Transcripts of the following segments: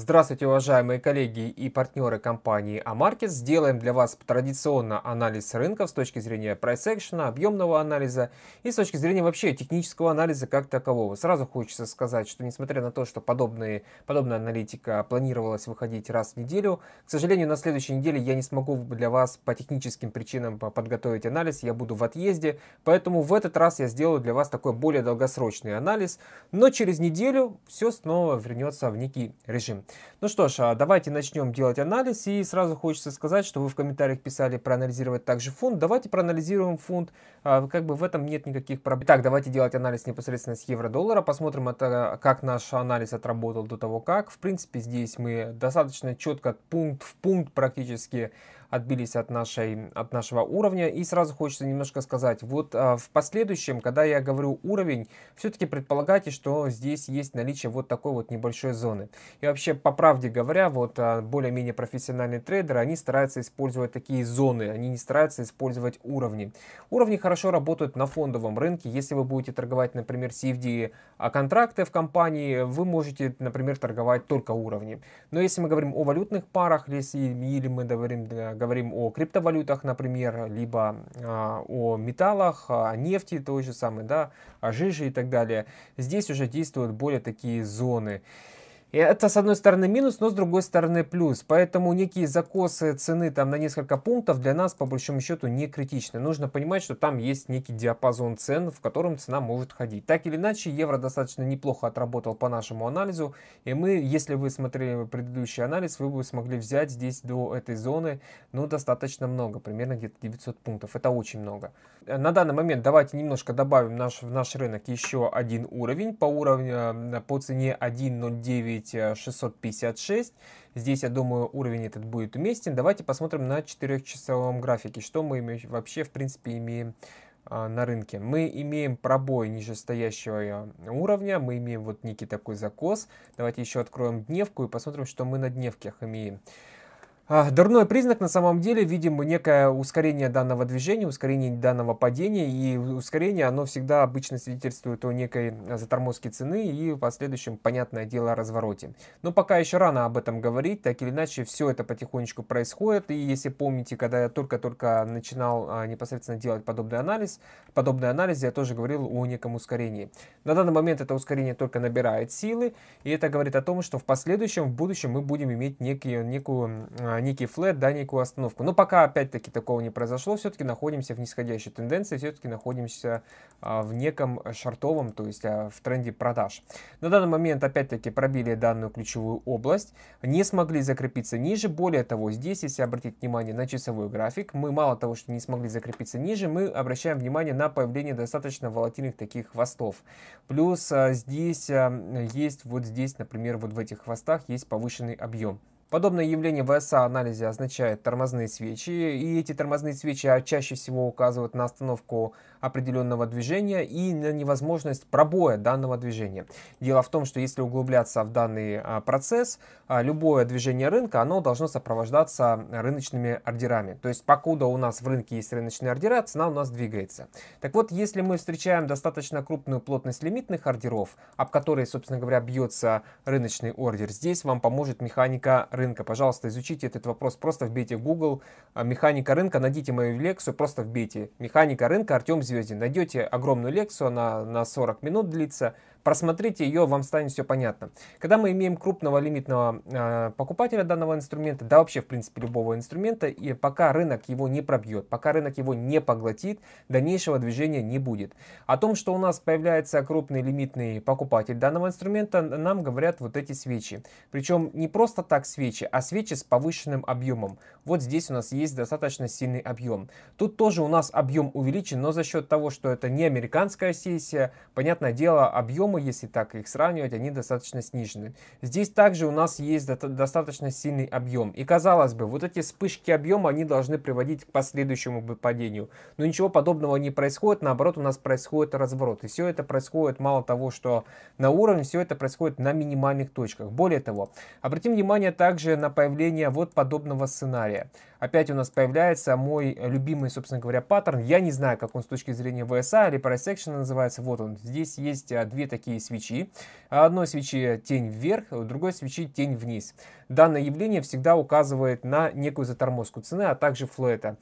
Здравствуйте, уважаемые коллеги и партнеры компании Амаркет. Сделаем для вас традиционно анализ рынка с точки зрения price action, объемного анализа и с точки зрения вообще технического анализа как такового. Сразу хочется сказать, что несмотря на то, что подобные, подобная аналитика планировалась выходить раз в неделю, к сожалению, на следующей неделе я не смогу для вас по техническим причинам подготовить анализ, я буду в отъезде, поэтому в этот раз я сделаю для вас такой более долгосрочный анализ, но через неделю все снова вернется в некий режим. Ну что ж, а, давайте начнем делать анализ. И сразу хочется сказать, что вы в комментариях писали проанализировать также фунт. Давайте проанализируем фунт. А, как бы в этом нет никаких проблем. Так, давайте делать анализ непосредственно с евро-доллара. Посмотрим, это, как наш анализ отработал до того как. В принципе, здесь мы достаточно четко пункт в пункт практически отбились от, нашей, от нашего уровня. И сразу хочется немножко сказать, вот а, в последующем, когда я говорю уровень, все-таки предполагайте, что здесь есть наличие вот такой вот небольшой зоны. И вообще, по правде говоря, вот а, более-менее профессиональные трейдеры, они стараются использовать такие зоны, они не стараются использовать уровни. Уровни хорошо работают на фондовом рынке. Если вы будете торговать, например, CFD а, контракты в компании, вы можете, например, торговать только уровни. Но если мы говорим о валютных парах, если или мы говорим, говорим о криптовалютах, например, либо а, о металлах, о нефти той же самой, да, о жиже и так далее, здесь уже действуют более такие зоны это, с одной стороны, минус, но с другой стороны, плюс. Поэтому некие закосы цены там на несколько пунктов для нас, по большому счету, не критичны. Нужно понимать, что там есть некий диапазон цен, в котором цена может ходить. Так или иначе, евро достаточно неплохо отработал по нашему анализу. И мы, если вы смотрели предыдущий анализ, вы бы смогли взять здесь до этой зоны, ну, достаточно много, примерно где-то 900 пунктов. Это очень много. Э, на данный момент давайте немножко добавим наш, в наш рынок еще один уровень по, уровню, э, по цене 1.09656. Здесь, я думаю, уровень этот будет уместен. Давайте посмотрим на 4-часовом графике, что мы имеем вообще, в принципе, имеем а, на рынке. Мы имеем пробой нижестоящего э, уровня, мы имеем вот некий такой закос. Давайте еще откроем дневку и посмотрим, что мы на дневках имеем. А, дурной признак на самом деле, видимо, некое ускорение данного движения, ускорение данного падения, и ускорение, оно всегда обычно свидетельствует о некой затормозке цены и в последующем, понятное дело, развороте. Но пока еще рано об этом говорить, так или иначе, все это потихонечку происходит, и если помните, когда я только-только начинал а, непосредственно делать подобный анализ, подобный анализ я тоже говорил о неком ускорении. На данный момент это ускорение только набирает силы, и это говорит о том, что в последующем, в будущем мы будем иметь некие, некую а, некий флет, да, некую остановку. Но пока, опять-таки, такого не произошло, все-таки находимся в нисходящей тенденции, все-таки находимся а, в неком шартовом, то есть а, в тренде продаж. На данный момент, опять-таки, пробили данную ключевую область, не смогли закрепиться ниже. Более того, здесь, если обратить внимание на часовой график, мы мало того, что не смогли закрепиться ниже, мы обращаем внимание на появление достаточно волатильных таких хвостов. Плюс а, здесь есть, вот здесь, например, вот в этих хвостах есть повышенный объем. Подобное явление в СА-анализе означает тормозные свечи, и эти тормозные свечи а чаще всего указывают на остановку определенного движения и на невозможность пробоя данного движения. Дело в том, что если углубляться в данный а, процесс, а, любое движение рынка, оно должно сопровождаться рыночными ордерами. То есть, покуда у нас в рынке есть рыночные ордера, цена у нас двигается. Так вот, если мы встречаем достаточно крупную плотность лимитных ордеров, об которой, собственно говоря, бьется рыночный ордер, здесь вам поможет механика рынка. Пожалуйста, изучите этот вопрос, просто вбейте в Google а, механика рынка, найдите мою лекцию, просто вбейте механика рынка Артем Зеленый звезде, найдете огромную лекцию, она на 40 минут длится, Просмотрите ее, вам станет все понятно. Когда мы имеем крупного лимитного э, покупателя данного инструмента, да вообще в принципе любого инструмента, и пока рынок его не пробьет, пока рынок его не поглотит, дальнейшего движения не будет. О том, что у нас появляется крупный лимитный покупатель данного инструмента, нам говорят вот эти свечи. Причем не просто так свечи, а свечи с повышенным объемом. Вот здесь у нас есть достаточно сильный объем. Тут тоже у нас объем увеличен, но за счет того, что это не американская сессия, понятное дело, объем объемы, если так их сравнивать, они достаточно снижены. Здесь также у нас есть достаточно сильный объем. И казалось бы, вот эти вспышки объема, они должны приводить к последующему падению. Но ничего подобного не происходит, наоборот, у нас происходит разворот. И все это происходит мало того, что на уровне, все это происходит на минимальных точках. Более того, обратим внимание также на появление вот подобного сценария опять у нас появляется мой любимый, собственно говоря, паттерн. Я не знаю, как он с точки зрения VSA или Price называется. Вот он. Здесь есть а, две такие свечи. Одной свечи тень вверх, у другой свечи тень вниз. Данное явление всегда указывает на некую затормозку цены, а также флэта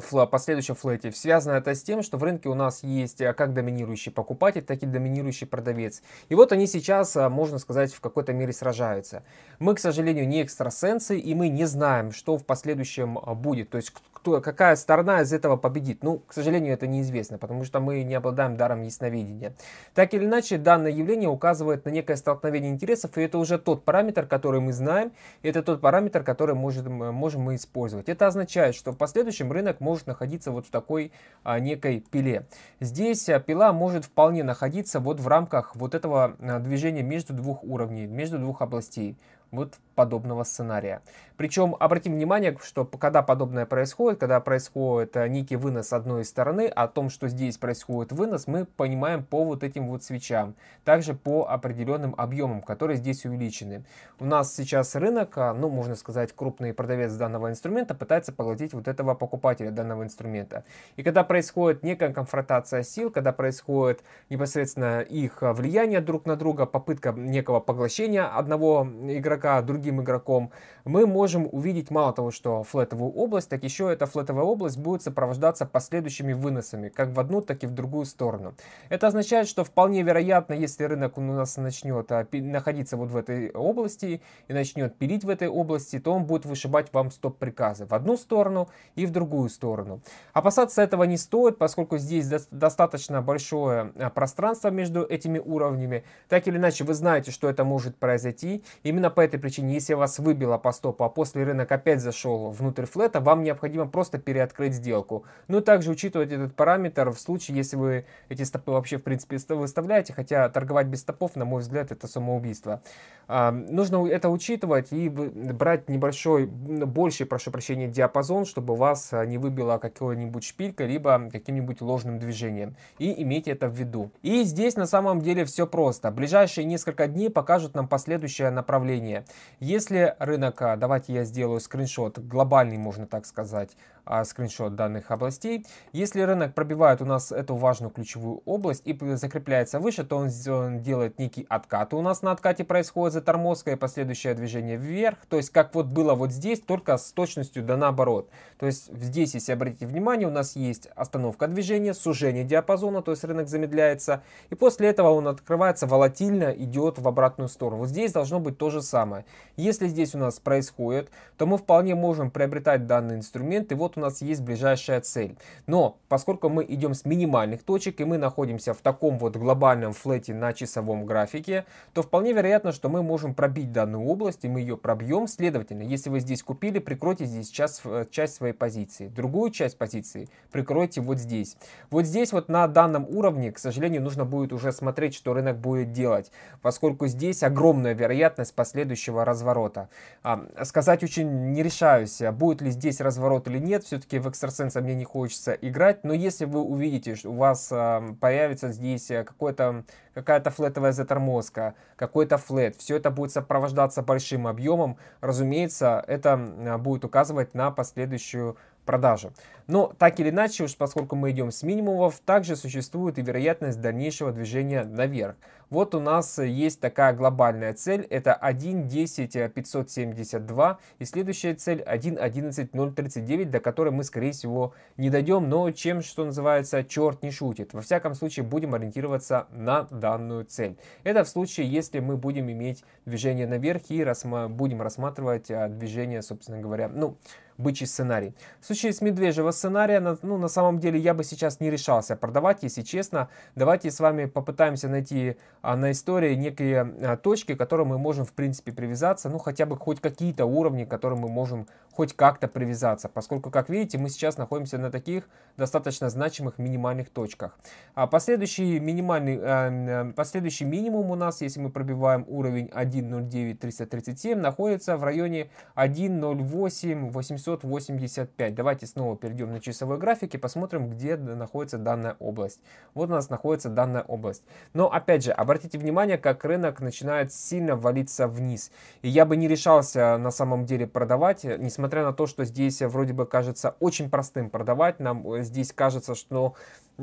в последующем флете. Связано это с тем, что в рынке у нас есть э, как доминирующий покупатель, так и доминирующий продавец. И вот они сейчас, э, можно сказать, в какой-то мере сражаются. Мы, к сожалению, не экстрасенсы, и мы не знаем, что в последующем э, будет. То есть кто, какая сторона из этого победит. Ну, к сожалению, это неизвестно, потому что мы не обладаем даром ясновидения. Так или иначе, данное явление указывает на некое столкновение интересов, и это уже тот параметр, который мы знаем, и это тот параметр, который может, можем мы использовать. Это означает, что в последующем рынок может находиться вот в такой а, некой пиле. Здесь а, пила может вполне находиться вот в рамках вот этого а, движения между двух уровней, между двух областей. Вот подобного сценария. Причем обратим внимание, что когда подобное происходит, когда происходит э, некий вынос одной из стороны, о том, что здесь происходит вынос, мы понимаем по вот этим вот свечам. Также по определенным объемам, которые здесь увеличены. У нас сейчас рынок, а, ну можно сказать, крупный продавец данного инструмента пытается поглотить вот этого покупателя данного инструмента. И когда происходит некая конфронтация сил, когда происходит непосредственно их а, влияние друг на друга, попытка некого поглощения одного игрока другим другим игроком, мы можем увидеть мало того, что флетовую область, так еще эта флетовая область будет сопровождаться последующими выносами, как в одну, так и в другую сторону. Это означает, что вполне вероятно, если рынок у нас начнет а, находиться вот в этой области и начнет пилить в этой области, то он будет вышибать вам стоп-приказы в одну сторону и в другую сторону. Опасаться этого не стоит, поскольку здесь достаточно большое а, пространство между этими уровнями. Так или иначе, вы знаете, что это может произойти. Именно по этой причине если вас выбило по стопу, а после рынок опять зашел внутрь флета, вам необходимо просто переоткрыть сделку. Ну и также учитывать этот параметр в случае, если вы эти стопы вообще в принципе выставляете, хотя торговать без стопов, на мой взгляд, это самоубийство. А, нужно это учитывать и брать небольшой, больший, прошу прощения, диапазон, чтобы вас а, не выбило какой-нибудь шпилька, либо каким-нибудь ложным движением. И имейте это в виду. И здесь на самом деле все просто. Ближайшие несколько дней покажут нам последующее направление. Если рынок, а, давайте я сделаю скриншот, глобальный, можно так сказать, а, скриншот данных областей. Если рынок пробивает у нас эту важную ключевую область и закрепляется выше, то он, он делает некий откат. У нас на откате происходит затормозка и последующее движение вверх. То есть как вот было вот здесь, только с точностью да наоборот. То есть здесь, если обратите внимание, у нас есть остановка движения, сужение диапазона, то есть рынок замедляется. И после этого он открывается волатильно, идет в обратную сторону. Вот здесь должно быть то же самое. Если здесь у нас происходит, то мы вполне можем приобретать данный инструмент и вот вот у нас есть ближайшая цель. Но поскольку мы идем с минимальных точек и мы находимся в таком вот глобальном флете на часовом графике, то вполне вероятно, что мы можем пробить данную область и мы ее пробьем. Следовательно, если вы здесь купили, прикройте здесь часть, э, часть своей позиции. Другую часть позиции прикройте вот здесь. Вот здесь вот на данном уровне, к сожалению, нужно будет уже смотреть, что рынок будет делать, поскольку здесь огромная вероятность последующего разворота. А, сказать очень не решаюсь, а будет ли здесь разворот или нет, нет, все-таки в экстрасенса мне не хочется играть, но если вы увидите, что у вас э, появится здесь э, какой-то, какая-то флетовая затормозка, какой-то флет, все это будет сопровождаться большим объемом, разумеется, это а, будет указывать на последующую продажу. Но так или иначе, уж поскольку мы идем с минимумов, также существует и вероятность дальнейшего движения наверх. Вот у нас э, есть такая глобальная цель, это 1.10.572 э, и следующая цель 1.11.039, до которой мы, скорее всего, не дойдем, но чем, что называется, черт не шутит. Во всяком случае, будем ориентироваться на данную цель. Это в случае, если мы будем иметь движение наверх и расма будем рассматривать э, движение, собственно говоря, ну, бычий сценарий. В случае с медвежьего сценария, ну, на самом деле, я бы сейчас не решался продавать, если честно. Давайте с вами попытаемся найти а, на истории некие а, точки, к которым мы можем, в принципе, привязаться, ну, хотя бы хоть какие-то уровни, к которым мы можем хоть как-то привязаться, поскольку, как видите, мы сейчас находимся на таких достаточно значимых минимальных точках. А последующий, минимальный, э, последующий минимум у нас, если мы пробиваем уровень 1.09.337, находится в районе 1.08.885. Давайте снова перейдем на часовой график и посмотрим, где находится данная область. Вот у нас находится данная область. Но, опять же, об Обратите внимание, как рынок начинает сильно валиться вниз. И я бы не решался на самом деле продавать, несмотря на то, что здесь э, вроде бы кажется очень простым продавать. Нам э, здесь кажется, что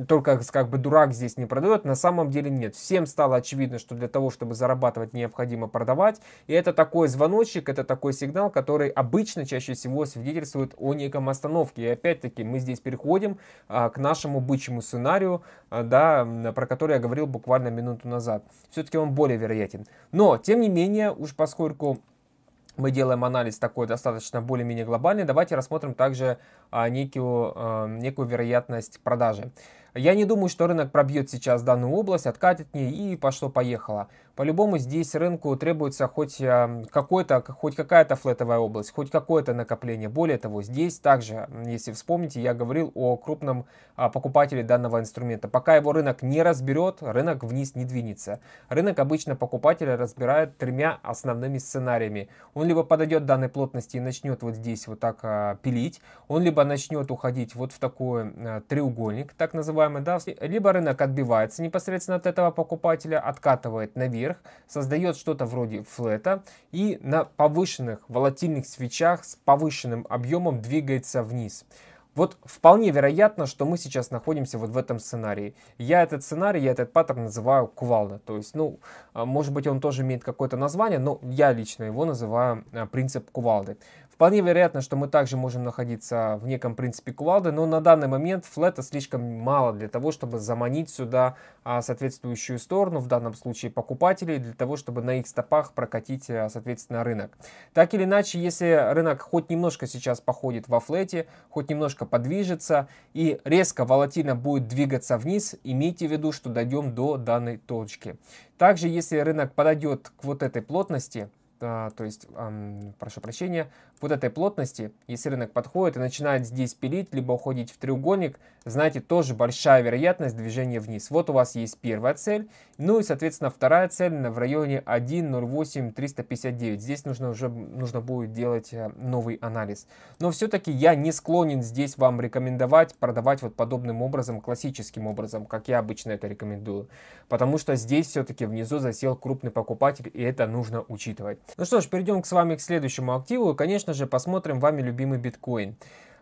только как бы дурак здесь не продает. На самом деле нет. Всем стало очевидно, что для того, чтобы зарабатывать, необходимо продавать. И это такой звоночек, это такой сигнал, который обычно чаще всего свидетельствует о неком остановке. И опять-таки мы здесь переходим а, к нашему бычьему сценарию, а, да, про который я говорил буквально минуту назад. Все-таки он более вероятен. Но, тем не менее, уж поскольку мы делаем анализ такой достаточно более-менее глобальный, давайте рассмотрим также а, некую, а, некую вероятность продажи. Я не думаю, что рынок пробьет сейчас данную область, откатит от и пошло-поехало. По-любому здесь рынку требуется хоть, э, какой-то, хоть какая-то флетовая область, хоть какое-то накопление. Более того, здесь также, если вспомните, я говорил о крупном а, покупателе данного инструмента. Пока его рынок не разберет, рынок вниз не двинется. Рынок обычно покупателя разбирает тремя основными сценариями. Он либо подойдет данной плотности и начнет вот здесь вот так а, пилить, он либо начнет уходить вот в такой э, треугольник, так называемый, да, либо рынок отбивается непосредственно от этого покупателя, откатывает наверх, вверх, создает что-то вроде флета и на повышенных волатильных свечах с повышенным объемом двигается вниз. Вот вполне вероятно, что мы сейчас находимся вот в этом сценарии. Я этот сценарий, я этот паттерн называю кувалда. То есть, ну, а, может быть, он тоже имеет какое-то название, но я лично его называю а, принцип кувалды. Вполне вероятно, что мы также можем находиться в неком принципе кувалды, но на данный момент флета слишком мало для того, чтобы заманить сюда а, соответствующую сторону, в данном случае покупателей, для того, чтобы на их стопах прокатить, а, соответственно, рынок. Так или иначе, если рынок хоть немножко сейчас походит во флете, хоть немножко подвижется и резко волатильно будет двигаться вниз, имейте в виду, что дойдем до данной точки. Также, если рынок подойдет к вот этой плотности, а, то есть, прошу прощения, вот этой плотности, если рынок подходит и начинает здесь пилить, либо уходить в треугольник, знаете, тоже большая вероятность движения вниз. Вот у вас есть первая цель, ну и, соответственно, вторая цель в районе 1.08.359. Здесь нужно уже нужно будет делать э, новый анализ. Но все-таки я не склонен здесь вам рекомендовать продавать вот подобным образом, классическим образом, как я обычно это рекомендую. Потому что здесь все-таки внизу засел крупный покупатель, и это нужно учитывать. Ну что ж, перейдем с вами к следующему активу. Конечно, конечно же, посмотрим вами любимый биткоин.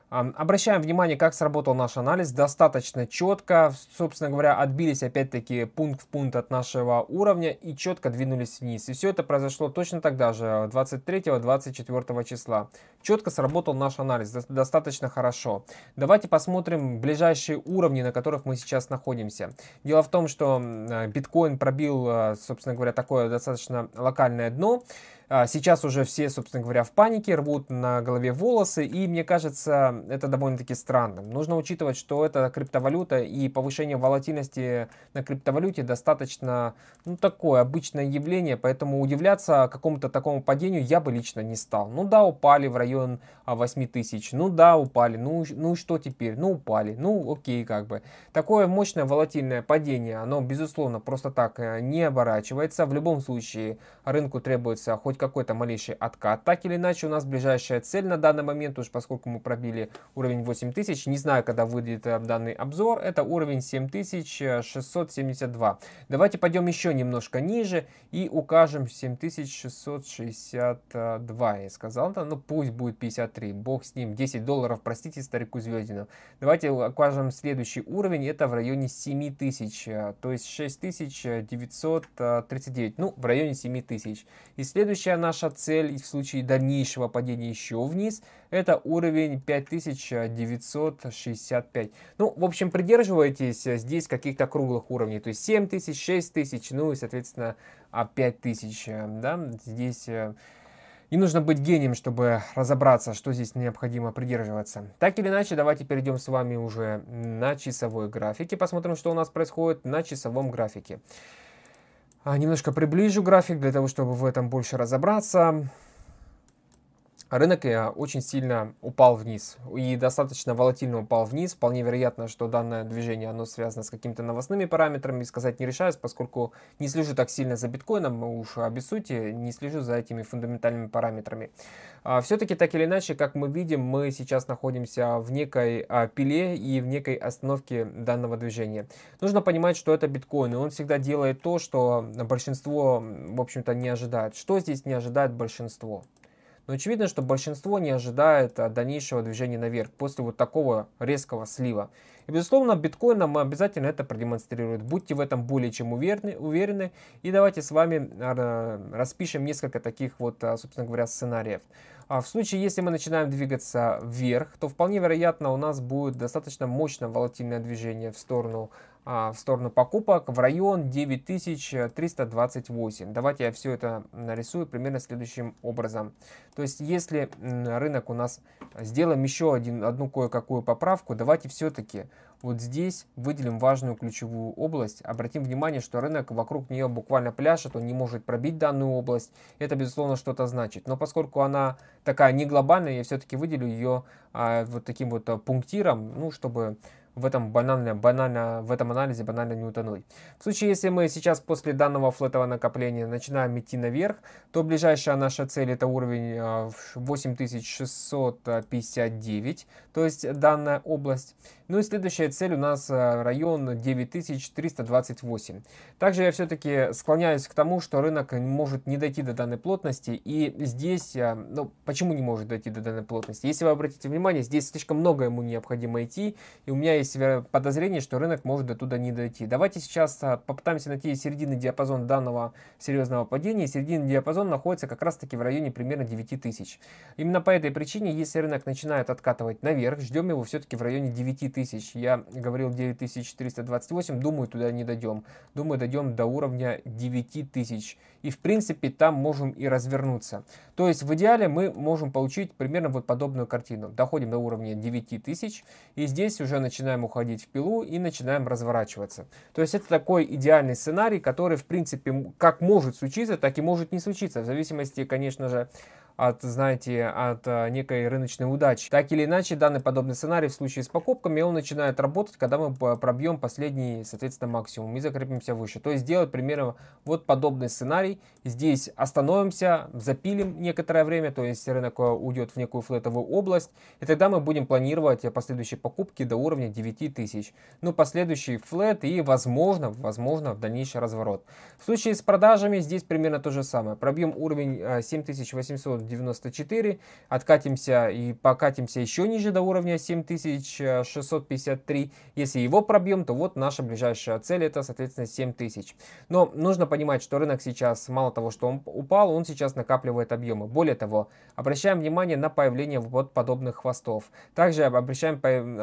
Обращаем внимание, как сработал наш анализ, достаточно четко, собственно говоря, отбились опять-таки пункт в пункт от нашего уровня и четко двинулись вниз. И все это произошло точно тогда же, 23-24 числа. Четко сработал наш анализ, достаточно хорошо. Давайте посмотрим ближайшие уровни, на которых мы сейчас находимся. Дело в том, что э, биткоин пробил, э, собственно говоря, такое достаточно локальное дно. А, сейчас уже все, собственно говоря, в панике, рвут на голове волосы, и мне кажется, это довольно-таки странным. Нужно учитывать, что это криптовалюта, и повышение волатильности на криптовалюте достаточно, ну, такое обычное явление, поэтому удивляться какому-то такому падению я бы лично не стал. Ну да, упали в район 8 а, тысяч, ну да, упали, ну, ну что теперь, ну упали, ну окей, как бы. Такое мощное волатильное падение, оно, безусловно, просто так э, не оборачивается. В любом случае, рынку требуется хоть будет какой-то малейший откат. Так или иначе, у нас ближайшая цель на данный момент, уж поскольку мы пробили уровень 8000, не знаю, когда выйдет э, данный обзор, это уровень 7672. Давайте пойдем еще немножко ниже и укажем 7662, я сказал, да? ну пусть будет 53, бог с ним, 10 долларов, простите старику Звездину. Давайте укажем следующий уровень, это в районе 7000, э, то есть 6939, э, ну в районе 7000. И следующий Следующая наша цель в случае дальнейшего падения еще вниз, это уровень 5965. Ну, в общем, придерживайтесь э, здесь каких-то круглых уровней, то есть 7000, 6000, ну и, соответственно, 5000, а э, да, здесь... Э, не нужно быть гением, чтобы разобраться, что здесь необходимо придерживаться. Так или иначе, давайте перейдем с вами уже на часовой график и посмотрим, что у нас происходит на часовом графике. А, немножко приближу график для того, чтобы в этом больше разобраться рынок э, очень сильно упал вниз и достаточно волатильно упал вниз. Вполне вероятно, что данное движение оно связано с какими-то новостными параметрами, сказать не решаюсь, поскольку не слежу так сильно за биткоином, уж обессудьте, не слежу за этими фундаментальными параметрами. А, Все-таки так или иначе, как мы видим, мы сейчас находимся в некой а, пиле и в некой остановке данного движения. Нужно понимать, что это биткоин, и он всегда делает то, что большинство, в общем-то, не ожидает. Что здесь не ожидает большинство? Но очевидно, что большинство не ожидает а, дальнейшего движения наверх после вот такого резкого слива. И, безусловно, биткоином обязательно это продемонстрирует. Будьте в этом более чем уверены. уверены. И давайте с вами а, распишем несколько таких вот, а, собственно говоря, сценариев. В случае, если мы начинаем двигаться вверх, то вполне вероятно у нас будет достаточно мощное волатильное движение в сторону а, в сторону покупок в район 9328. Давайте я все это нарисую примерно следующим образом. То есть, если рынок у нас... Сделаем еще один, одну кое-какую поправку. Давайте все-таки вот здесь выделим важную ключевую область. Обратим внимание, что рынок вокруг нее буквально пляшет, он не может пробить данную область. Это, безусловно, что-то значит. Но поскольку она такая не глобальная, я все-таки выделю ее а, вот таким вот а, пунктиром, ну, чтобы в этом банально, банально, в этом анализе банально не утонуть. В случае, если мы сейчас после данного флетового накопления начинаем идти наверх, то ближайшая наша цель это уровень 8659, э, то есть данная область. Ну и следующая цель у нас э, район 9328. Также я все-таки склоняюсь к тому, что рынок может не дойти до данной плотности, и здесь, э, ну почему не может дойти до данной плотности? Если вы обратите внимание, здесь слишком много ему необходимо идти, и у меня есть есть э, подозрение, что рынок может до туда не дойти. Давайте сейчас а, попытаемся найти серединный диапазон данного серьезного падения. Серединный диапазон находится как раз-таки в районе примерно 9000. Именно по этой причине, если рынок начинает откатывать наверх, ждем его все-таки в районе 9000. Я говорил 9428, думаю, туда не дойдем. Думаю, дойдем до уровня 9000 и в принципе там можем и развернуться. То есть в идеале мы можем получить примерно вот подобную картину. Доходим до уровня 9000 и здесь уже начинаем уходить в пилу и начинаем разворачиваться. То есть это такой идеальный сценарий, который в принципе как может случиться, так и может не случиться, в зависимости, конечно же, от, знаете, от а, некой рыночной удачи. Так или иначе, данный подобный сценарий в случае с покупками, он начинает работать, когда мы пробьем последний, соответственно, максимум и закрепимся выше. То есть сделать примерно вот подобный сценарий. Здесь остановимся, запилим некоторое время, то есть рынок а, уйдет в некую флетовую область, и тогда мы будем планировать последующие покупки до уровня 9000. Ну, последующий флет и, возможно, возможно, в дальнейший разворот. В случае с продажами здесь примерно то же самое. Пробьем уровень 7800 а, 94 Откатимся и покатимся еще ниже до уровня 7653. Если его пробьем, то вот наша ближайшая цель это, соответственно, 7000. Но нужно понимать, что рынок сейчас, мало того, что он упал, он сейчас накапливает объемы. Более того, обращаем внимание на появление вот подобных хвостов. Также обращаем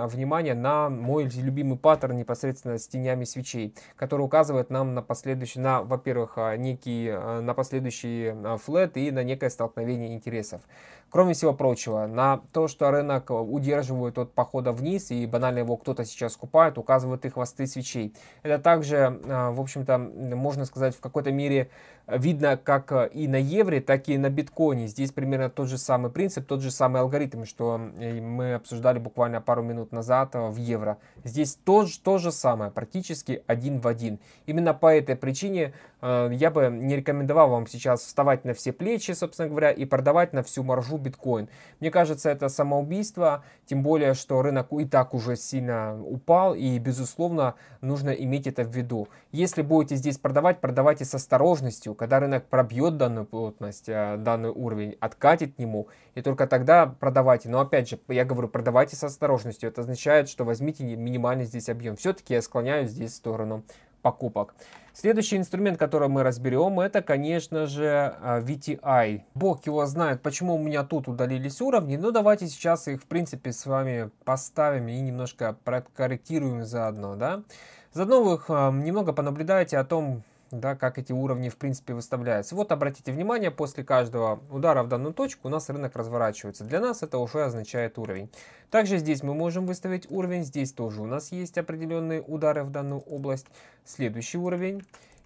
внимание на мой любимый паттерн непосредственно с тенями свечей, который указывает нам на последующий, на, во-первых, а, некий, а, на последующий а, флет и на некое столкновение интересов. Кроме всего прочего, на то, что рынок удерживают от похода вниз и банально его кто-то сейчас купает, указывают их хвосты свечей. Это также, а, в общем-то, можно сказать, в какой-то мере видно как э, и на евре, так и на биткоине. Здесь примерно тот же самый принцип, тот же самый алгоритм, что э, мы обсуждали буквально пару минут назад э, в евро. Здесь то, то же самое, практически один в один. Именно по этой причине я бы не рекомендовал вам сейчас вставать на все плечи, собственно говоря, и продавать на всю маржу биткоин. Мне кажется, это самоубийство, тем более, что рынок и так уже сильно упал, и, безусловно, нужно иметь это в виду. Если будете здесь продавать, продавайте с осторожностью, когда рынок пробьет данную плотность, э, данный уровень, откатит к нему, и только тогда продавайте. Но опять же, я говорю, продавайте с осторожностью. Это означает, что возьмите минимальный здесь объем. Все-таки я склоняюсь здесь в сторону покупок. Следующий инструмент, который мы разберем, это, конечно же, э, VTI. Бог его знает, почему у меня тут удалились уровни, но давайте сейчас их, в принципе, с вами поставим и немножко прокорректируем заодно, да. Заодно вы их э, немного понаблюдаете о том, да, как эти уровни в принципе выставляются. Вот обратите внимание, после каждого удара в данную точку у нас рынок разворачивается. Для нас это уже означает уровень. Также здесь мы можем выставить уровень, здесь тоже у нас есть определенные удары в данную область. Следующий уровень.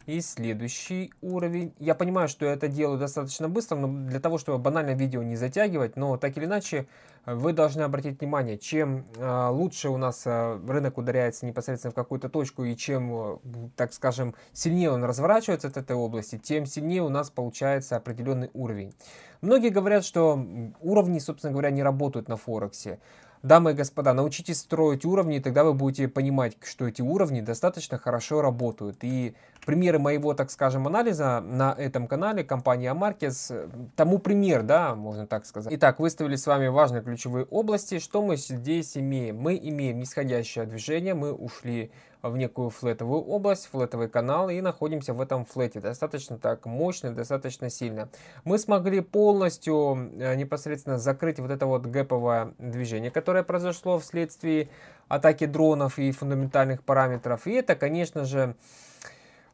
И следующий уровень. Я понимаю, что я это делаю достаточно быстро, но для того, чтобы банально видео не затягивать, но так или иначе, вы должны обратить внимание, чем а, лучше у нас а, рынок ударяется непосредственно в какую-то точку и чем, а, так скажем, сильнее он разворачивается от этой области, тем сильнее у нас получается определенный уровень. Многие говорят, что уровни, собственно говоря, не работают на Форексе. Дамы и господа, научитесь строить уровни, и тогда вы будете понимать, что эти уровни достаточно хорошо работают. И примеры моего, так скажем, анализа на этом канале компания Маркетс, э, тому пример, да, можно так сказать. Итак, выставили с вами важные ключевые области. Что мы здесь имеем? Мы имеем нисходящее движение, мы ушли в некую флетовую область, флетовый канал и находимся в этом флете. Достаточно так мощно, достаточно сильно. Мы смогли полностью э, непосредственно закрыть вот это вот гэповое движение, которое произошло вследствие атаки дронов и фундаментальных параметров. И это, конечно же,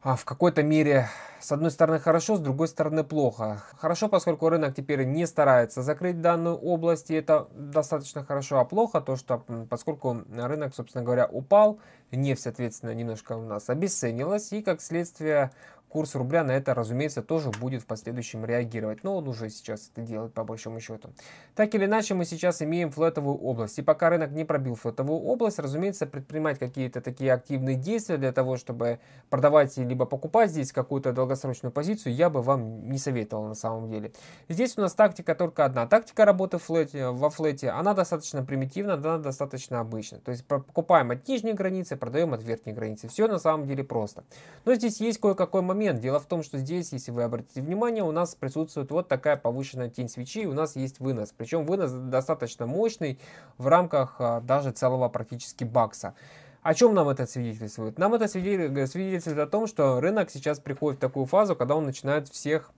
а, в какой-то мере, с одной стороны, хорошо, с другой стороны, плохо. Хорошо, поскольку рынок теперь не старается закрыть данную область, и это достаточно хорошо, а плохо то, что поскольку рынок, собственно говоря, упал, нефть, соответственно, немножко у нас обесценилась, и как следствие курс рубля на это, разумеется, тоже будет в последующем реагировать. Но он уже сейчас это делает по большому счету. Так или иначе, мы сейчас имеем флотовую область. И пока рынок не пробил флотовую область, разумеется, предпринимать какие-то такие активные действия для того, чтобы продавать либо покупать здесь какую-то долгосрочную позицию, я бы вам не советовал на самом деле. Здесь у нас тактика только одна. Тактика работы в флете, во флете, она достаточно примитивна, она достаточно обычна. То есть покупаем от нижней границы, продаем от верхней границы. Все на самом деле просто. Но здесь есть кое-какой момент, момент. Дело в том, что здесь, если вы обратите внимание, у нас присутствует вот такая повышенная тень свечи, у нас есть вынос. Причем вынос достаточно мощный в рамках а, даже целого практически бакса. О чем нам это свидетельствует? Нам это свидетельствует о том, что рынок сейчас приходит в такую фазу, когда он начинает всех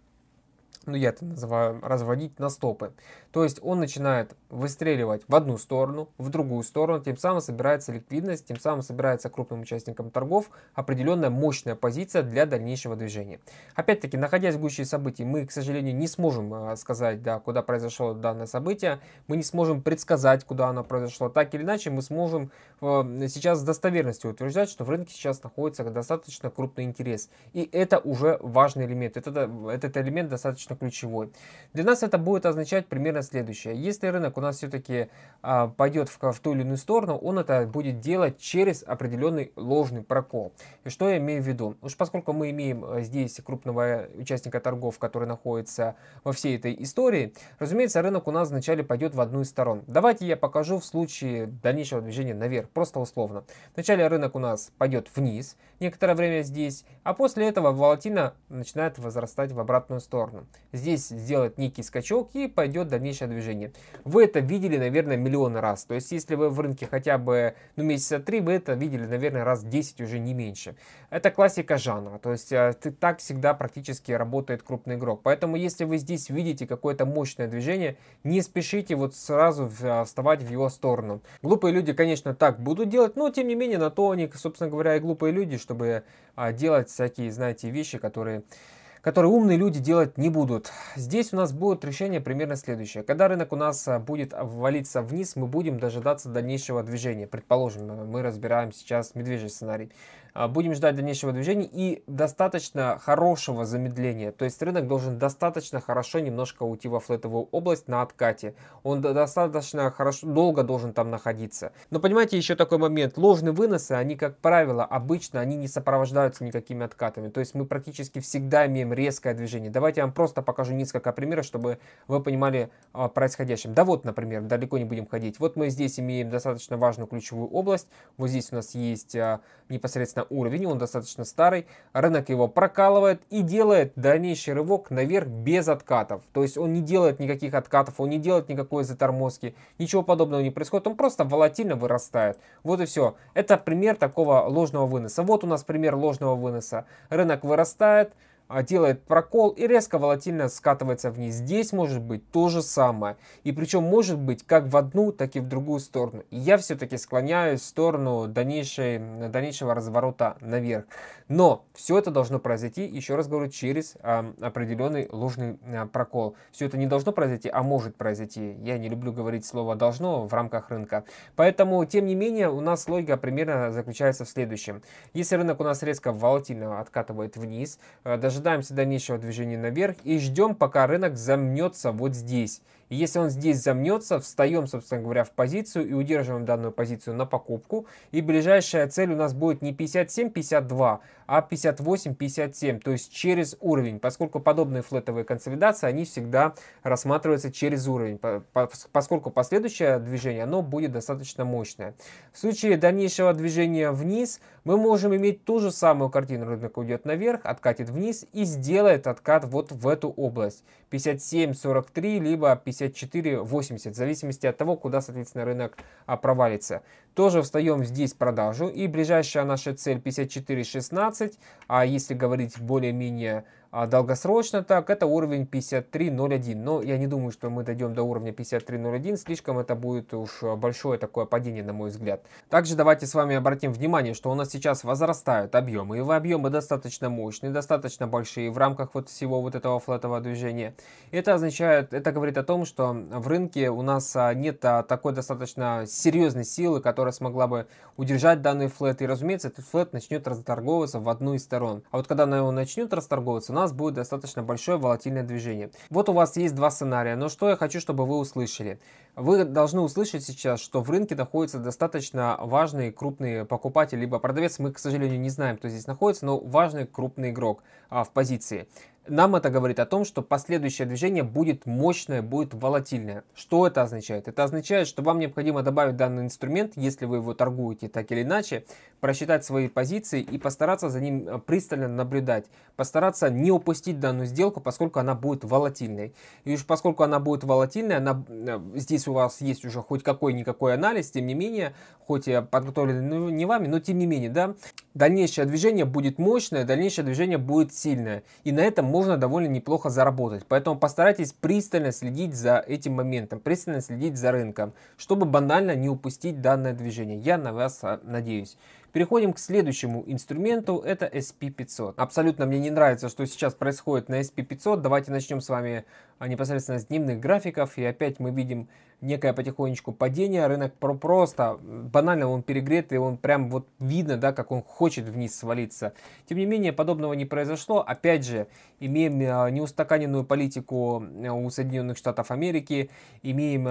ну я это называю, разводить на стопы. То есть он начинает выстреливать в одну сторону, в другую сторону, тем самым собирается ликвидность, тем самым собирается крупным участникам торгов определенная мощная позиция для дальнейшего движения. Опять-таки, находясь в гуще событий, мы, к сожалению, не сможем э, сказать, да, куда произошло данное событие, мы не сможем предсказать, куда оно произошло. Так или иначе, мы сможем э, сейчас с достоверностью утверждать, что в рынке сейчас находится достаточно крупный интерес. И это уже важный элемент, этот, э, этот элемент достаточно ключевой. Для нас это будет означать примерно следующее. Если рынок у нас все-таки а, пойдет в, в ту или иную сторону, он это будет делать через определенный ложный прокол. И что я имею в виду? Уж поскольку мы имеем э, здесь крупного э, участника торгов, который находится во всей этой истории, разумеется, рынок у нас вначале пойдет в одну из сторон. Давайте я покажу в случае дальнейшего движения наверх, просто условно. Вначале рынок у нас пойдет вниз, некоторое время здесь, а после этого волатильно начинает возрастать в обратную сторону. Здесь сделает некий скачок и пойдет дальнейшее движение. В это видели, наверное, миллион раз. То есть, если вы в рынке хотя бы ну, месяца три, вы это видели, наверное, раз 10 уже не меньше. Это классика жанра. То есть, э, ты так всегда практически работает крупный игрок. Поэтому, если вы здесь видите какое-то мощное движение, не спешите вот сразу э, вставать в его сторону. Глупые люди, конечно, так будут делать, но, тем не менее, на то они, собственно говоря, и глупые люди, чтобы э, делать всякие, знаете, вещи, которые которые умные люди делать не будут. Здесь у нас будет решение примерно следующее. Когда рынок у нас а, будет валиться вниз, мы будем дожидаться дальнейшего движения. Предположим, мы разбираем сейчас медвежий сценарий. А, будем ждать дальнейшего движения и достаточно хорошего замедления. То есть рынок должен достаточно хорошо немножко уйти во флетовую область на откате. Он достаточно хорошо, долго должен там находиться. Но понимаете, еще такой момент. Ложные выносы, они, как правило, обычно они не сопровождаются никакими откатами. То есть мы практически всегда имеем резкое движение. Давайте я вам просто покажу несколько примеров, чтобы вы понимали о а, происходящем. Да вот, например, далеко не будем ходить. Вот мы здесь имеем достаточно важную ключевую область. Вот здесь у нас есть а, непосредственно уровень, он достаточно старый, рынок его прокалывает и делает дальнейший рывок наверх без откатов. То есть он не делает никаких откатов, он не делает никакой затормозки, ничего подобного не происходит, он просто волатильно вырастает. Вот и все. Это пример такого ложного выноса. Вот у нас пример ложного выноса. Рынок вырастает, а, делает прокол и резко волатильно скатывается вниз. Здесь может быть то же самое. И причем может быть как в одну, так и в другую сторону. И я все-таки склоняюсь в сторону дальнейшей, дальнейшего разворота наверх. Но все это должно произойти, еще раз говорю, через э, а, определенный ложный э, прокол. Все это не должно произойти, а может произойти. Я не люблю говорить слово «должно» в рамках рынка. Поэтому, тем не менее, у нас логика примерно заключается в следующем. Если рынок у нас резко волатильно откатывает вниз, э, даже дожидаемся дальнейшего движения наверх и ждем, пока рынок замнется вот здесь если он здесь замнется, встаем, собственно говоря, в позицию и удерживаем данную позицию на покупку. И ближайшая цель у нас будет не 57-52, а 58-57, то есть через уровень, поскольку подобные флетовые консолидации, они всегда рассматриваются через уровень, поскольку последующее движение, оно будет достаточно мощное. В случае дальнейшего движения вниз, мы можем иметь ту же самую картину. Рынок уйдет наверх, откатит вниз и сделает откат вот в эту область. 57-43, либо 57 54-80, в зависимости от того, куда, соответственно, рынок а, провалится. Тоже встаем здесь продажу, и ближайшая наша цель 54-16, а если говорить более-менее а долгосрочно так, это уровень 53.01. Но я не думаю, что мы дойдем до уровня 53.01. Слишком это будет уж большое такое падение, на мой взгляд. Также давайте с вами обратим внимание, что у нас сейчас возрастают объемы. И объемы достаточно мощные, достаточно большие в рамках вот всего вот этого флотового движения. Это означает, это говорит о том, что в рынке у нас а, нет а, такой достаточно серьезной силы, которая смогла бы удержать данный флет. И разумеется, этот флет начнет расторговываться в одну из сторон. А вот когда он начнет расторговываться, нас будет достаточно большое волатильное движение. Вот у вас есть два сценария, но что я хочу, чтобы вы услышали? Вы должны услышать сейчас, что в рынке находится достаточно важный крупный покупатель либо продавец, мы, к сожалению, не знаем, кто здесь находится, но важный крупный игрок а, в позиции. Нам это говорит о том, что последующее движение будет мощное, будет волатильное. Что это означает? Это означает, что вам необходимо добавить данный инструмент, если вы его торгуете так или иначе, просчитать свои позиции и постараться за ним э, пристально наблюдать. Постараться не упустить данную сделку, поскольку она будет волатильной. И уж поскольку она будет волатильной, она, э, здесь у вас есть уже хоть какой-никакой анализ, тем не менее, хоть и подготовленный ну, не вами, но тем не менее, да, дальнейшее движение будет мощное, дальнейшее движение будет сильное. И на этом можно довольно неплохо заработать. Поэтому постарайтесь пристально следить за этим моментом, пристально следить за рынком, чтобы банально не упустить данное движение. Я на вас а, надеюсь. Переходим к следующему инструменту, это SP500. Абсолютно мне не нравится, что сейчас происходит на SP500. Давайте начнем с вами а, непосредственно с дневных графиков. И опять мы видим некое потихонечку падение. Рынок просто банально он перегрет, и он прям вот видно, да, как он хочет вниз свалиться. Тем не менее, подобного не произошло. Опять же, имеем а, неустаканенную политику а, у Соединенных Штатов Америки. Имеем,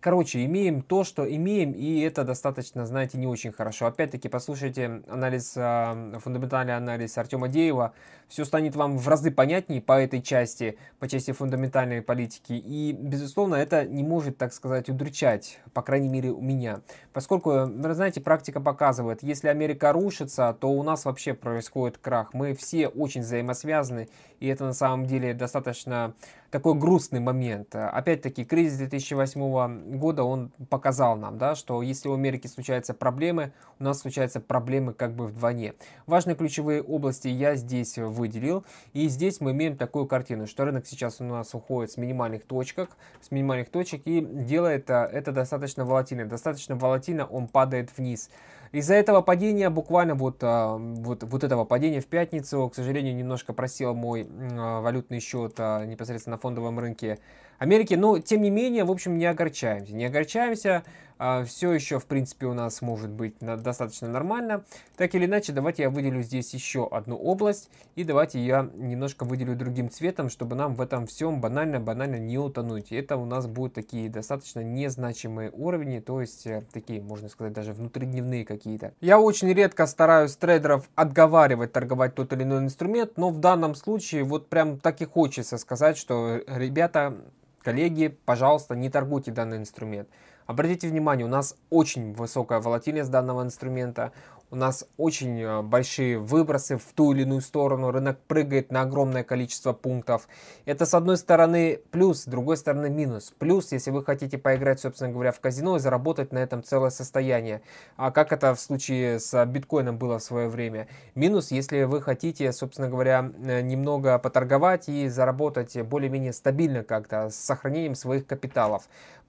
короче, имеем то, что имеем, и это достаточно, знаете, не очень хорошо. Опять-таки, по послушайте анализ, а, фундаментальный анализ Артема Деева, все станет вам в разы понятнее по этой части, по части фундаментальной политики. И, безусловно, это не может, так сказать, удручать, по крайней мере, у меня. Поскольку, вы знаете, практика показывает, если Америка рушится, то у нас вообще происходит крах. Мы все очень взаимосвязаны, и это на самом деле достаточно такой грустный момент. Э, опять-таки, кризис 2008 года, он показал нам, да, что если у Америки случаются проблемы, у нас случаются проблемы как бы вдвойне. Важные ключевые области я здесь выделил, и здесь мы имеем такую картину, что рынок сейчас у нас уходит с минимальных точек, с минимальных точек, и делает э, это достаточно волатильно. Достаточно волатильно он падает вниз. Из-за этого падения, буквально вот, а, вот, вот этого падения в пятницу, к сожалению, немножко просел мой а, валютный счет а, непосредственно на фондовом рынке Америки. Но, тем не менее, в общем, не огорчаемся. Не огорчаемся. А, Все еще, в принципе, у нас может быть достаточно нормально. Так или иначе, давайте я выделю здесь еще одну область. И давайте я немножко выделю другим цветом, чтобы нам в этом всем банально-банально не утонуть. Это у нас будут такие достаточно незначимые уровни. То есть, э, такие, можно сказать, даже внутридневные какие-то. Я очень редко стараюсь трейдеров отговаривать торговать тот или иной инструмент. Но в данном случае вот прям так и хочется сказать, что э, ребята Коллеги, пожалуйста, не торгуйте данный инструмент. Обратите внимание, у нас очень высокая волатильность данного инструмента, у нас очень э, большие выбросы в ту или иную сторону, рынок прыгает на огромное количество пунктов. Это с одной стороны плюс, с другой стороны минус. Плюс, если вы хотите поиграть, собственно говоря, в казино и заработать на этом целое состояние, а как это в случае с биткоином было в свое время. Минус, если вы хотите, собственно говоря, э, немного поторговать и заработать более-менее стабильно как-то, с сохранением своих капиталов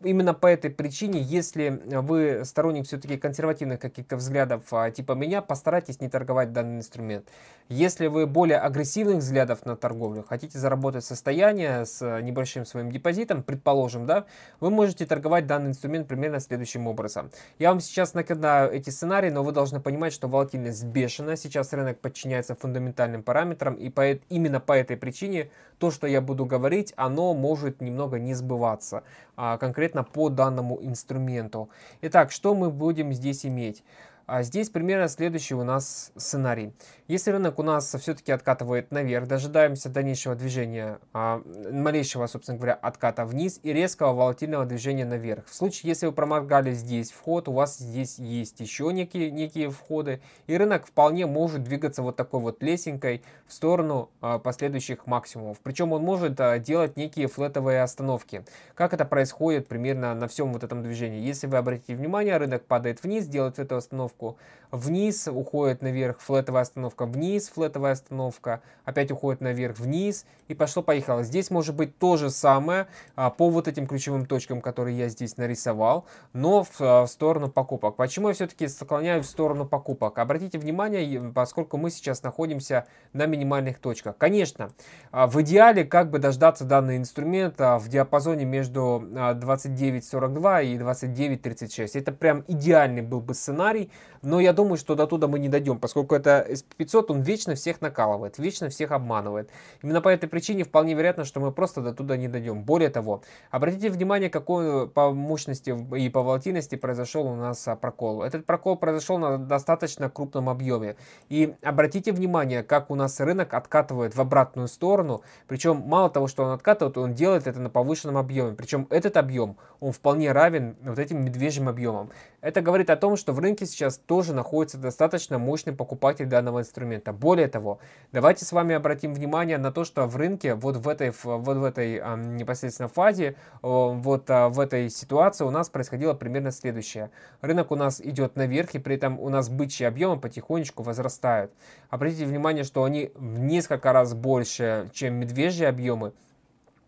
именно по этой причине, если э, вы сторонник все-таки консервативных каких-то взглядов а, типа меня, постарайтесь не торговать данный инструмент. Если вы более агрессивных взглядов на торговлю, хотите заработать состояние с э, небольшим своим депозитом, предположим, да, вы можете торговать данный инструмент примерно следующим образом. Я вам сейчас накидаю эти сценарии, но вы должны понимать, что волатильность бешеная сейчас рынок подчиняется фундаментальным параметрам, и по, именно по этой причине то, что я буду говорить, оно может немного не сбываться. А конкретно конкретно по данному инструменту. Итак, что мы будем здесь иметь? А здесь примерно следующий у нас сценарий. Если рынок у нас все-таки откатывает наверх, дожидаемся дальнейшего движения, а, малейшего, собственно говоря, отката вниз и резкого волатильного движения наверх. В случае, если вы проморгали здесь вход, у вас здесь есть еще некие, некие входы, и рынок вполне может двигаться вот такой вот лесенкой в сторону а, последующих максимумов. Причем он может а, делать некие флетовые остановки. Как это происходит примерно на всем вот этом движении? Если вы обратите внимание, рынок падает вниз, делает эту остановку остановку, вниз, уходит наверх, флетовая остановка вниз, флетовая остановка, опять уходит наверх вниз, и пошло-поехало. Здесь может быть то же самое а, по вот этим ключевым точкам, которые я здесь нарисовал, но в, а, в сторону покупок. Почему я все-таки склоняюсь в сторону покупок? Обратите внимание, поскольку мы сейчас находимся на минимальных точках. Конечно, а, в идеале как бы дождаться данный инструмент а, в диапазоне между а, 29.42 и 29.36. Это прям идеальный был бы сценарий, но я думаю, что до туда мы не дойдем, поскольку это 500 он вечно всех накалывает, вечно всех обманывает. Именно по этой причине вполне вероятно, что мы просто до туда не дойдем. Более того, обратите внимание, какой э, по мощности и по волатильности произошел у нас а, прокол. Этот прокол произошел на достаточно крупном объеме. И обратите внимание, как у нас рынок откатывает в обратную сторону. Причем мало того, что он откатывает, он делает это на повышенном объеме. Причем этот объем, он вполне равен вот этим медвежьим объемам. Это говорит о том, что в рынке сейчас тоже находится достаточно мощный покупатель данного инструмента. Более того, давайте с вами обратим внимание на то, что в рынке вот в этой, вот в этой а, непосредственно фазе, вот а, в этой ситуации у нас происходило примерно следующее. Рынок у нас идет наверх, и при этом у нас бычьи объемы потихонечку возрастают. Обратите внимание, что они в несколько раз больше, чем медвежьи объемы,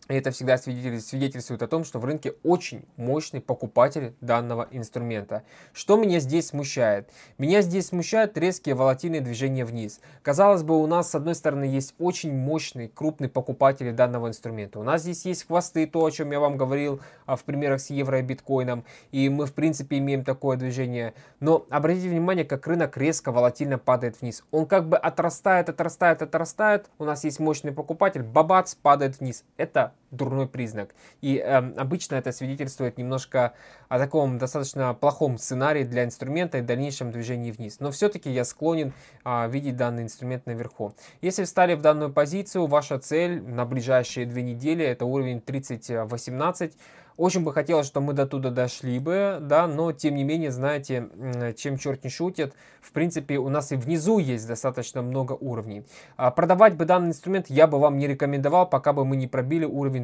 и это всегда свидетельствует о том, что в рынке очень мощный покупатель данного инструмента. Что меня здесь смущает? Меня здесь смущают резкие волатильные движения вниз. Казалось бы, у нас с одной стороны есть очень мощный крупный покупатель данного инструмента. У нас здесь есть хвосты, то, о чем я вам говорил а, в примерах с евро и биткоином. И мы в принципе имеем такое движение. Но обратите внимание, как рынок резко волатильно падает вниз. Он как бы отрастает, отрастает, отрастает. У нас есть мощный покупатель, бабац, падает вниз. Это дурной признак. И э, обычно это свидетельствует немножко о таком достаточно плохом сценарии для инструмента и дальнейшем движении вниз. Но все-таки я склонен э, видеть данный инструмент наверху. Если встали в данную позицию, ваша цель на ближайшие две недели это уровень 3018. Очень бы хотелось, чтобы мы до туда дошли бы, да, но тем не менее, знаете, чем черт не шутит, в принципе, у нас и внизу есть достаточно много уровней. А продавать бы данный инструмент я бы вам не рекомендовал, пока бы мы не пробили уровень 29.42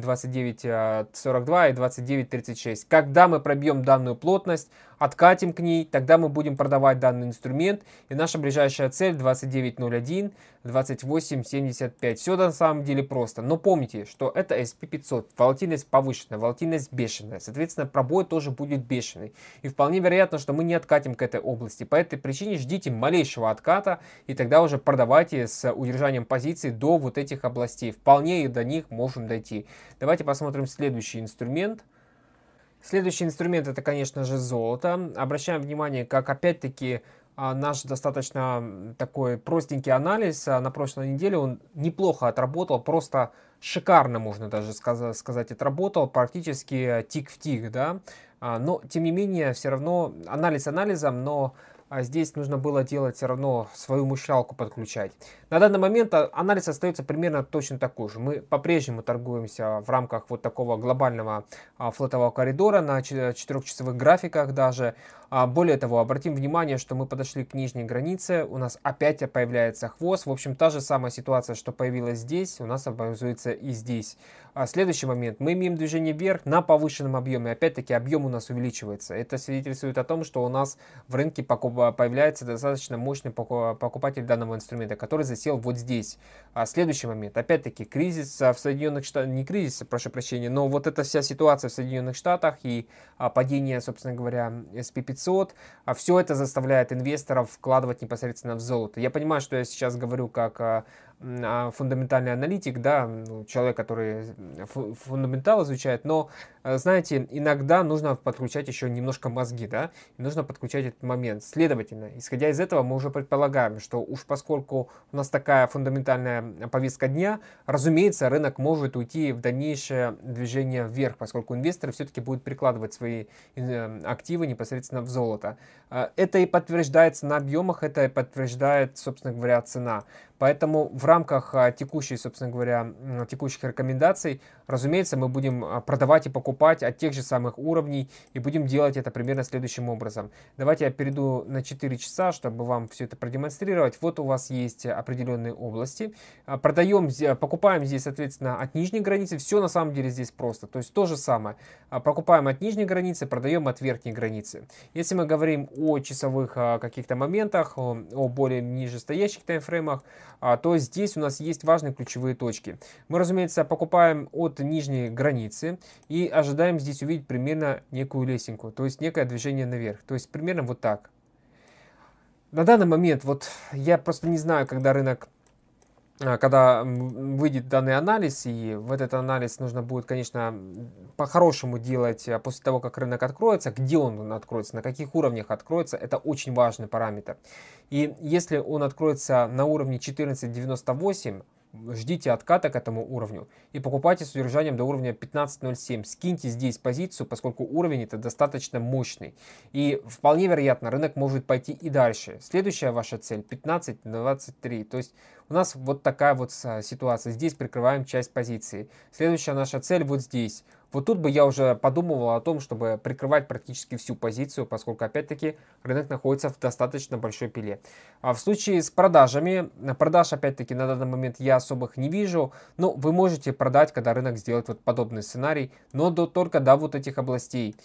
а, и 29.36. Когда мы пробьем данную плотность, откатим к ней, тогда мы будем продавать данный инструмент. И наша ближайшая цель 29.01, 28.75. Все на самом деле просто. Но помните, что это SP500, волатильность повышенная, волатильность бешеная. Соответственно, пробой тоже будет бешеный. И вполне вероятно, что мы не откатим к этой области. По этой причине ждите малейшего отката, и тогда уже продавайте с удержанием позиции до вот этих областей. Вполне и до них можем дойти. Давайте посмотрим следующий инструмент. Следующий инструмент это, конечно же, золото. Обращаем внимание, как опять-таки а, наш достаточно такой простенький анализ а, на прошлой неделе, он неплохо отработал, просто шикарно, можно даже сказать, отработал, практически э, тик в тик, да. А, но, тем не менее, все равно анализ анализом, но а здесь нужно было делать все равно свою мышалку подключать. На данный момент а, анализ остается примерно точно такой же. Мы по-прежнему торгуемся в рамках вот такого глобального а, флотового коридора на 4-часовых графиках даже. А, более того, обратим внимание, что мы подошли к нижней границе, у нас опять появляется хвост. В общем, та же самая ситуация, что появилась здесь, у нас образуется и здесь. А, следующий момент. Мы имеем движение вверх на повышенном объеме. Опять-таки, объем у нас увеличивается. Это свидетельствует о том, что у нас в рынке появляется достаточно мощный покупатель данного инструмента, который засел вот здесь. А, следующий момент. Опять-таки, кризис в Соединенных Штатах, не кризис, прошу прощения, но вот эта вся ситуация в Соединенных Штатах и падение, собственно говоря, SPPC 500. А все это заставляет инвесторов вкладывать непосредственно в золото. Я понимаю, что я сейчас говорю как а, а, фундаментальный аналитик, да, ну, человек, который фундаментал изучает, но, э, знаете, иногда нужно подключать еще немножко мозги, да, нужно подключать этот момент. Следовательно, исходя из этого, мы уже предполагаем, что уж поскольку у нас такая фундаментальная повестка дня, разумеется, рынок может уйти в дальнейшее движение вверх, поскольку инвесторы все-таки будут прикладывать свои э, активы непосредственно в золото. Э, это и подтверждается на объемах, это и подтверждает, собственно говоря, цена. Поэтому в рамках а, текущей, собственно говоря, текущих рекомендаций Разумеется, мы будем а, продавать и покупать от тех же самых уровней и будем делать это примерно следующим образом. Давайте я перейду на 4 часа, чтобы вам все это продемонстрировать. Вот у вас есть определенные области. А, продаем, покупаем здесь, соответственно, от нижней границы. Все на самом деле здесь просто. То есть то же самое. А, покупаем от нижней границы, продаем от верхней границы. Если мы говорим о часовых каких-то моментах, о более нижестоящих таймфреймах, то здесь у нас есть важные ключевые точки. Мы, разумеется, покупаем от нижней границы и ожидаем здесь увидеть примерно некую лесенку, то есть некое движение наверх, то есть примерно вот так. На данный момент, вот я просто не знаю, когда рынок, а, когда выйдет данный анализ, и в этот анализ нужно будет, конечно, по-хорошему делать а, после того, как рынок откроется, где он откроется, на каких уровнях откроется, это очень важный параметр. И если он откроется на уровне 1498, ждите отката к этому уровню и покупайте с удержанием до уровня 15.07. Скиньте здесь позицию, поскольку уровень это достаточно мощный. И вполне вероятно, рынок может пойти и дальше. Следующая ваша цель 15.23, То есть у нас вот такая вот а, ситуация. Здесь прикрываем часть позиции. Следующая наша цель вот здесь. Вот тут бы я уже подумывал о том, чтобы прикрывать практически всю позицию, поскольку, опять-таки, рынок находится в достаточно большой пиле. А в случае с продажами, продаж, опять-таки, на данный момент я особых не вижу, но вы можете продать, когда рынок сделает вот подобный сценарий, но до, только до вот этих областей.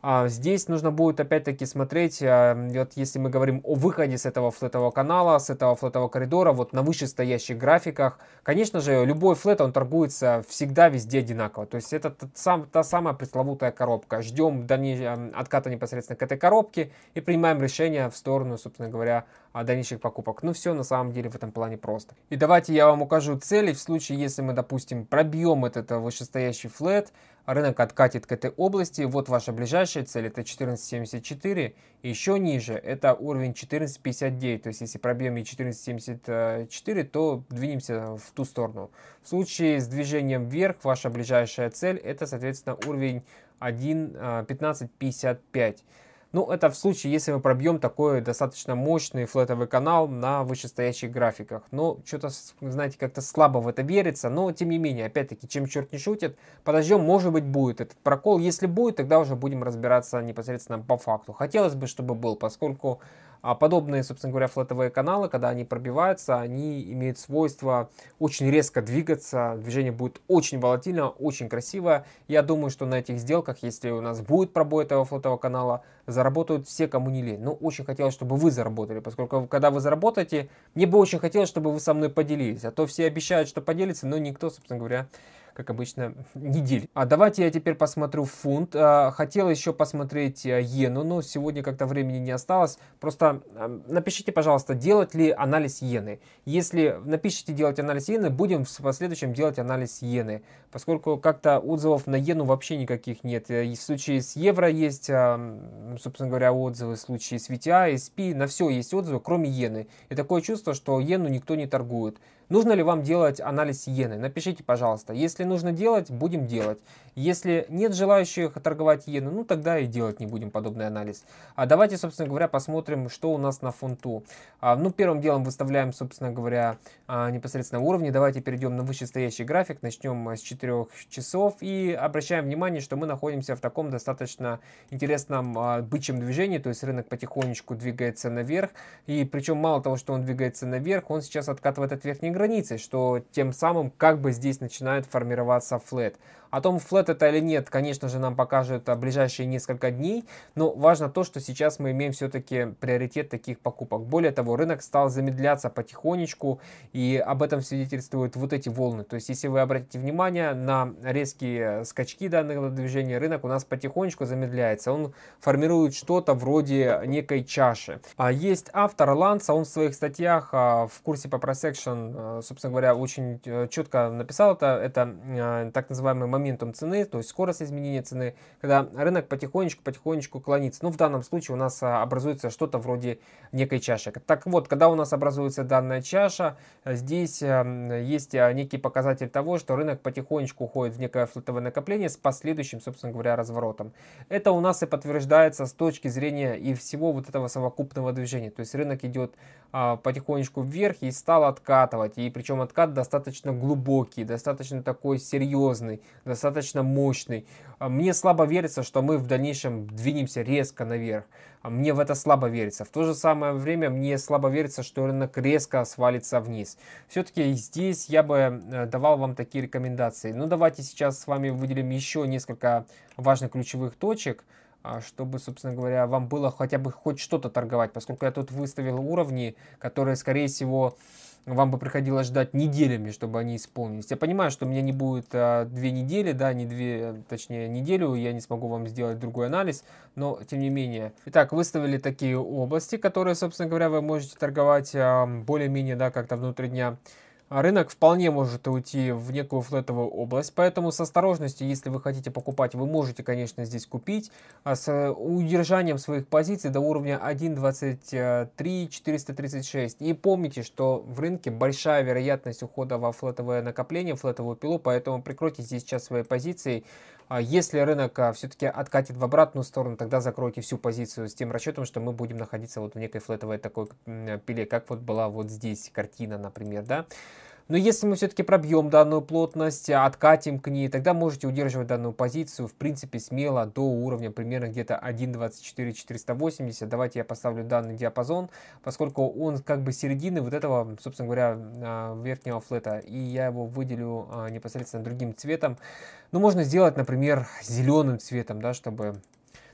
А здесь нужно будет опять-таки смотреть, а, вот если мы говорим о выходе с этого флетового канала, с этого флетового коридора, вот на вышестоящих графиках, конечно же, любой флет, он торгуется всегда везде одинаково. То есть это тот сам, та самая пресловутая коробка. Ждем дальней, а, отката непосредственно к этой коробке и принимаем решение в сторону, собственно говоря, дальнейших покупок. Ну все на самом деле в этом плане просто. И давайте я вам укажу цели в случае, если мы, допустим, пробьем этот вышестоящий флет, рынок откатит к этой области. Вот ваша ближайшая цель, это 14.74. И еще ниже, это уровень 14.59. То есть, если пробьем и 14.74, то двинемся в ту сторону. В случае с движением вверх, ваша ближайшая цель, это, соответственно, уровень 1.15.55. Ну, это в случае, если мы пробьем такой достаточно мощный флетовый канал на вышестоящих графиках. Но ну, что-то, знаете, как-то слабо в это верится, но тем не менее, опять-таки, чем черт не шутит, подождем, может быть, будет этот прокол. Если будет, тогда уже будем разбираться непосредственно по факту. Хотелось бы, чтобы был, поскольку а подобные, собственно говоря, флотовые каналы, когда они пробиваются, они имеют свойство очень резко двигаться, движение будет очень волатильно, очень красиво. Я думаю, что на этих сделках, если у нас будет пробой этого флотового канала, заработают все, кому не лень. Но очень хотелось, чтобы вы заработали, поскольку когда вы заработаете, мне бы очень хотелось, чтобы вы со мной поделились. А то все обещают, что поделятся, но никто, собственно говоря, как обычно, недель. А давайте я теперь посмотрю фунт. А, хотел еще посмотреть а, иену, но сегодня как-то времени не осталось. Просто а, напишите, пожалуйста, делать ли анализ иены. Если напишите делать анализ иены, будем в последующем делать анализ иены, поскольку как-то отзывов на иену вообще никаких нет. Э, и в случае с евро есть, собственно говоря, отзывы, в случае с VTI, SP, на все есть отзывы, кроме иены. И такое чувство, что иену никто не торгует. Нужно ли вам делать анализ иены? Напишите, пожалуйста. Если нужно делать, будем делать. Если нет желающих торговать иены, ну тогда и делать не будем подобный анализ. А давайте, собственно говоря, посмотрим, что у нас на фунту. А, ну, первым делом выставляем, собственно говоря, а, непосредственно уровни. Давайте перейдем на вышестоящий график. Начнем с 4 часов и обращаем внимание, что мы находимся в таком достаточно интересном а, бычьем движении. То есть рынок потихонечку двигается наверх. И причем мало того, что он двигается наверх, он сейчас откатывает от верхней границей, что тем самым как бы здесь начинает формироваться флет. О том, флет это или нет, конечно же, нам покажут а, ближайшие несколько дней, но важно то, что сейчас мы имеем все-таки приоритет таких покупок. Более того, рынок стал замедляться потихонечку, и об этом свидетельствуют вот эти волны. То есть, если вы обратите внимание на резкие э, скачки данного движения, рынок у нас потихонечку замедляется. Он формирует что-то вроде некой чаши. А есть автор Ланса, он в своих статьях а, в курсе по просекшн, э, собственно говоря, очень э, четко написал это. Это так называемый моментом цены, то есть скорость изменения цены, когда рынок потихонечку-потихонечку клонится. Ну, в данном случае у нас а, образуется что-то вроде некой чаши. Так вот, когда у нас образуется данная чаша, э, здесь э, есть э, некий показатель того, что рынок потихонечку уходит в некое флотовое накопление с последующим, собственно говоря, разворотом. Это у нас и подтверждается с точки зрения и всего вот этого совокупного движения. То есть рынок идет а, потихонечку вверх и стал откатывать. И причем откат достаточно глубокий, достаточно такой серьезный, достаточно мощный. А, мне слабо верится, что мы в дальнейшем двинемся резко наверх. А, мне в это слабо верится. В то же самое время мне слабо верится, что рынок резко свалится вниз. Все-таки здесь я бы э, давал вам такие рекомендации. Ну давайте сейчас с вами выделим еще несколько важных ключевых точек а, чтобы, собственно говоря, вам было хотя бы хоть что-то торговать, поскольку я тут выставил уровни, которые, скорее всего, вам бы приходилось ждать неделями, чтобы они исполнились. Я понимаю, что у меня не будет а, две недели, да, не две, точнее неделю, я не смогу вам сделать другой анализ, но тем не менее. Итак, выставили такие области, которые, собственно говоря, вы можете торговать а, более-менее, да, как-то внутри дня. А рынок вполне может уйти в некую флетовую область, поэтому с осторожностью, если вы хотите покупать, вы можете, конечно, здесь купить, а с удержанием своих позиций до уровня 1.23.436. И помните, что в рынке большая вероятность ухода во флетовое накопление, флетовую пилу, поэтому прикройте здесь сейчас свои позиции, а если рынок а, все-таки откатит в обратную сторону, тогда закройте всю позицию с тем расчетом, что мы будем находиться вот в некой флетовой такой пиле, как вот была вот здесь картина, например, да. Но если мы все-таки пробьем данную плотность, откатим к ней, тогда можете удерживать данную позицию, в принципе, смело до уровня примерно где-то 1.24-480. Давайте я поставлю данный диапазон, поскольку он как бы середины вот этого, собственно говоря, а, верхнего флета. И я его выделю а, непосредственно другим цветом. Ну, можно сделать, например, зеленым цветом, да, чтобы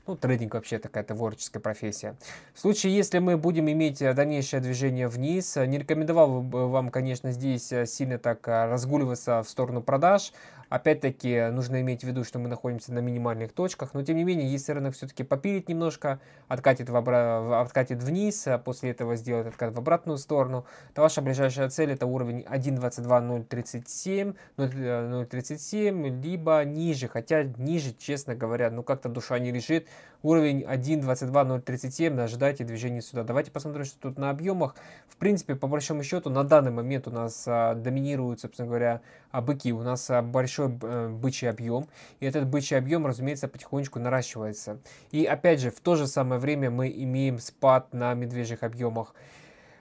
ну, трейдинг вообще такая творческая профессия. В случае, если мы будем иметь э, дальнейшее движение вниз, э, не рекомендовал бы вам, конечно, здесь э, сильно так разгуливаться в сторону продаж. Опять-таки, нужно иметь в виду, что мы находимся на минимальных точках, но тем не менее, если рынок все-таки попилит немножко, откатит, в обра... откатит вниз, а после этого сделает откат в обратную сторону, то ваша ближайшая цель это уровень 1.22.037, 0.37, э, либо ниже, хотя ниже, честно говоря, ну как-то душа не лежит, уровень 1.22.037, ожидайте движения сюда. Давайте посмотрим, что тут на объемах. В принципе, по большому счету, на данный момент у нас а, доминируют, собственно говоря, а, быки, у нас а, большой большой э, бычий объем, и этот бычий объем, разумеется, потихонечку наращивается. И опять же, в то же самое время мы имеем спад на медвежьих объемах.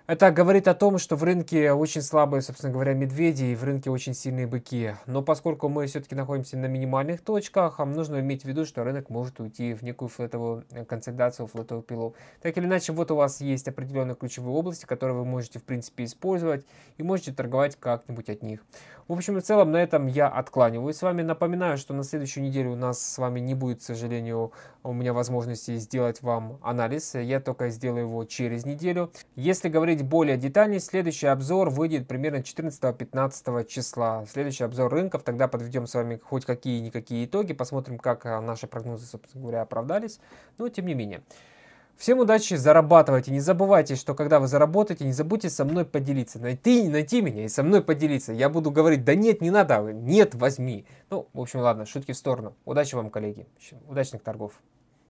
Это говорит о том, что в рынке очень слабые, собственно говоря, медведи и в рынке очень сильные быки. Но поскольку мы все-таки находимся на минимальных точках, нам нужно иметь в виду, что рынок может уйти в некую флотовую э, консолидацию, флотовую пилов Так или иначе, вот у вас есть определенные ключевые области, которые вы можете, в принципе, использовать и можете торговать как-нибудь от них. В общем и в целом на этом я откланиваюсь с вами. Напоминаю, что на следующую неделю у нас с вами не будет, к сожалению, у меня возможности сделать вам анализ. Я только сделаю его через неделю. Если говорить более детально, следующий обзор выйдет примерно 14-15 числа. Следующий обзор рынков. Тогда подведем с вами хоть какие-никакие итоги. Посмотрим, как а, наши прогнозы, собственно говоря, оправдались. Но тем не менее. Всем удачи, зарабатывайте. Не забывайте, что когда вы заработаете, не забудьте со мной поделиться. Найти, найти меня и со мной поделиться. Я буду говорить, да нет, не надо, нет, возьми. Ну, в общем, ладно, шутки в сторону. Удачи вам, коллеги. Удачных торгов.